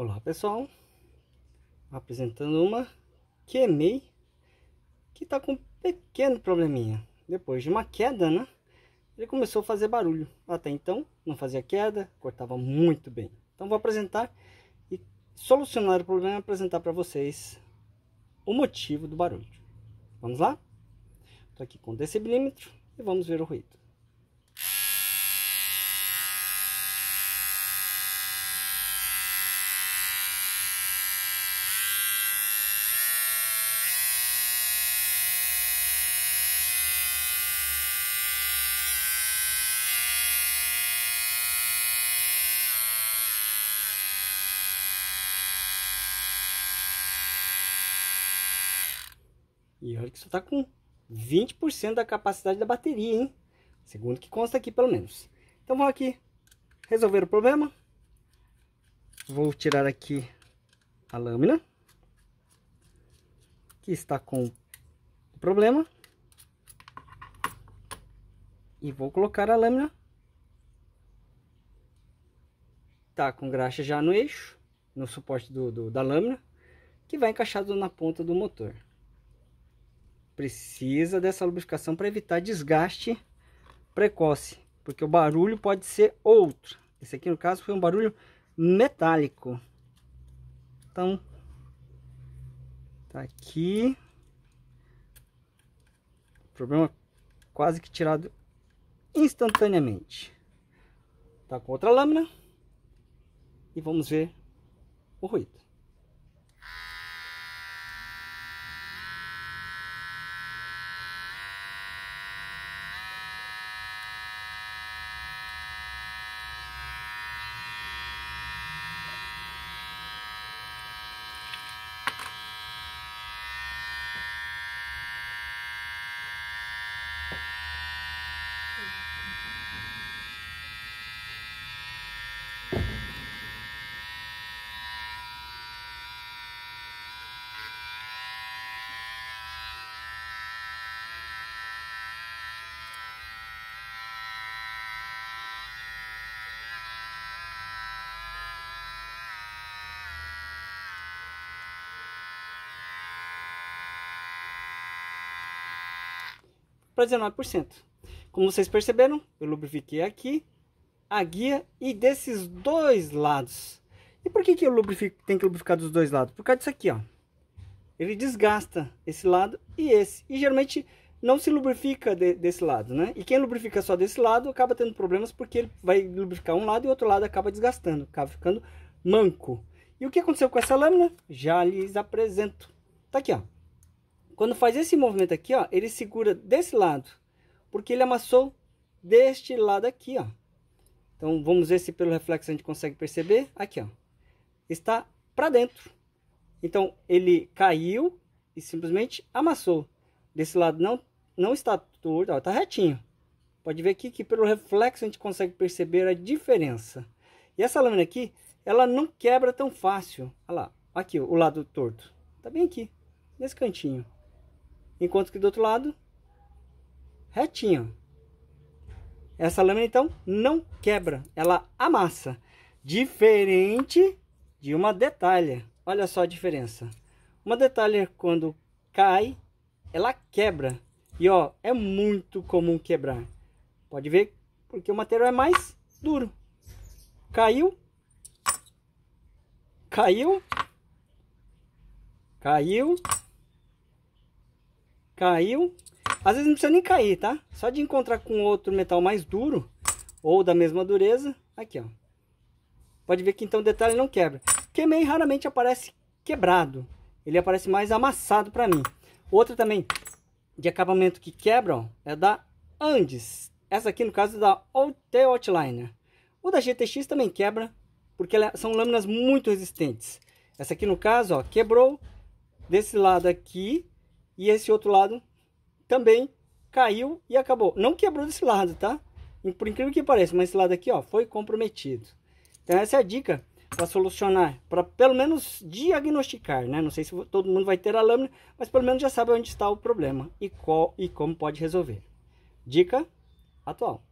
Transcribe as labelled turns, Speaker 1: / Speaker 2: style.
Speaker 1: Olá pessoal, apresentando uma queimei que está com um pequeno probleminha. Depois de uma queda, né? Ele começou a fazer barulho. Até então não fazia queda, cortava muito bem. Então vou apresentar e solucionar o problema e apresentar para vocês o motivo do barulho. Vamos lá? Estou aqui com o decibelímetro e vamos ver o ruído. E olha que só está com 20% da capacidade da bateria, hein? Segundo que consta aqui, pelo menos. Então vamos aqui resolver o problema. Vou tirar aqui a lâmina. Que está com o problema. E vou colocar a lâmina. Tá com graxa já no eixo. No suporte do, do da lâmina. Que vai encaixado na ponta do motor. Precisa dessa lubrificação para evitar desgaste precoce, porque o barulho pode ser outro. Esse aqui, no caso, foi um barulho metálico. Então, tá aqui. Problema quase que tirado instantaneamente. Tá com outra lâmina. E vamos ver o ruído. para 19%. Como vocês perceberam, eu lubrifiquei aqui a guia e desses dois lados. E por que, que eu lubrifico, tenho que lubrificar dos dois lados? Por causa disso aqui, ó. Ele desgasta esse lado e esse. E geralmente não se lubrifica de, desse lado, né? E quem lubrifica só desse lado acaba tendo problemas porque ele vai lubrificar um lado e o outro lado acaba desgastando, acaba ficando manco. E o que aconteceu com essa lâmina? Já lhes apresento. Tá aqui, ó. Quando faz esse movimento aqui, ó, ele segura desse lado, porque ele amassou deste lado aqui, ó. Então, vamos ver se pelo reflexo a gente consegue perceber. Aqui, ó. Está para dentro. Então, ele caiu e simplesmente amassou. Desse lado não, não está torto, ó, está retinho. Pode ver aqui que pelo reflexo a gente consegue perceber a diferença. E essa lâmina aqui, ela não quebra tão fácil. Olha lá, aqui o lado torto. Está bem aqui, nesse cantinho. Enquanto que do outro lado, retinho. Essa lâmina, então, não quebra, ela amassa. Diferente de uma detalha. Olha só a diferença. Uma detalha, quando cai, ela quebra. E, ó, é muito comum quebrar. Pode ver, porque o material é mais duro. Caiu. Caiu. Caiu. Caiu. Às vezes não precisa nem cair, tá? Só de encontrar com outro metal mais duro, ou da mesma dureza, aqui ó. Pode ver que então o detalhe não quebra. Queimei raramente aparece quebrado. Ele aparece mais amassado para mim. Outra também de acabamento que quebra, ó, é da Andes. Essa aqui no caso é da The Outliner. O da GTX também quebra, porque é, são lâminas muito resistentes. Essa aqui no caso, ó, quebrou desse lado aqui e esse outro lado também caiu e acabou. Não quebrou desse lado, tá? Por incrível que pareça, mas esse lado aqui, ó, foi comprometido. Então essa é a dica para solucionar, para pelo menos diagnosticar, né? Não sei se todo mundo vai ter a lâmina, mas pelo menos já sabe onde está o problema e qual e como pode resolver. Dica atual.